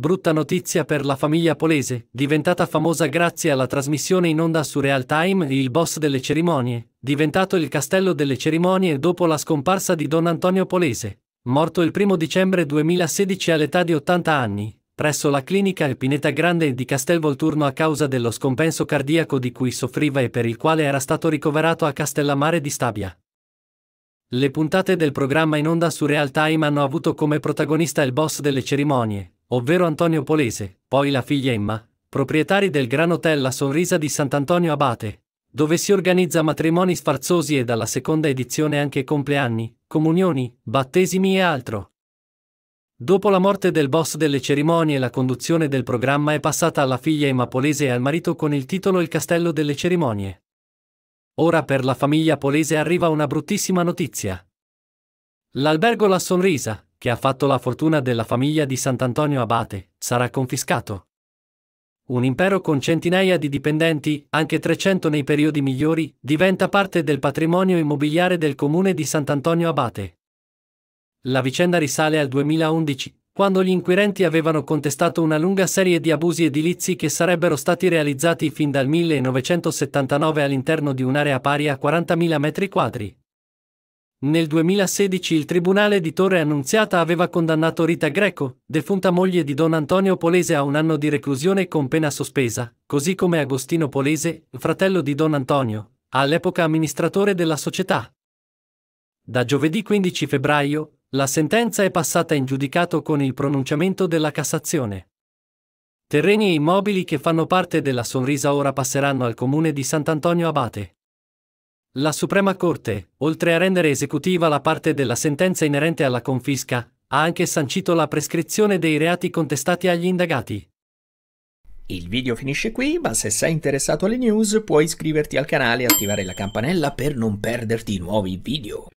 Brutta notizia per la famiglia Polese, diventata famosa grazie alla trasmissione in onda su Real Time Il boss delle cerimonie, diventato il castello delle cerimonie dopo la scomparsa di Don Antonio Polese, morto il 1 dicembre 2016 all'età di 80 anni, presso la clinica El Grande di Castel Volturno a causa dello scompenso cardiaco di cui soffriva e per il quale era stato ricoverato a Castellammare di Stabia. Le puntate del programma in onda su Real Time hanno avuto come protagonista il boss delle cerimonie, ovvero Antonio Polese, poi la figlia Emma, proprietari del Gran Hotel La Sonrisa di Sant'Antonio Abate, dove si organizza matrimoni sfarzosi e dalla seconda edizione anche compleanni, comunioni, battesimi e altro. Dopo la morte del boss delle cerimonie la conduzione del programma è passata alla figlia Emma Polese e al marito con il titolo Il Castello delle Cerimonie. Ora per la famiglia Polese arriva una bruttissima notizia. L'albergo La Sonrisa, che ha fatto la fortuna della famiglia di Sant'Antonio Abate, sarà confiscato. Un impero con centinaia di dipendenti, anche 300 nei periodi migliori, diventa parte del patrimonio immobiliare del comune di Sant'Antonio Abate. La vicenda risale al 2011, quando gli inquirenti avevano contestato una lunga serie di abusi edilizi che sarebbero stati realizzati fin dal 1979 all'interno di un'area pari a 40.000 m2. Nel 2016 il Tribunale di Torre Annunziata aveva condannato Rita Greco, defunta moglie di Don Antonio Polese, a un anno di reclusione con pena sospesa, così come Agostino Polese, fratello di Don Antonio, all'epoca amministratore della società. Da giovedì 15 febbraio, la sentenza è passata in giudicato con il pronunciamento della Cassazione. Terreni e immobili che fanno parte della Sonrisa ora passeranno al comune di Sant'Antonio Abate. La Suprema Corte, oltre a rendere esecutiva la parte della sentenza inerente alla confisca, ha anche sancito la prescrizione dei reati contestati agli indagati. Il video finisce qui, ma se sei interessato alle news puoi iscriverti al canale e attivare la campanella per non perderti nuovi video.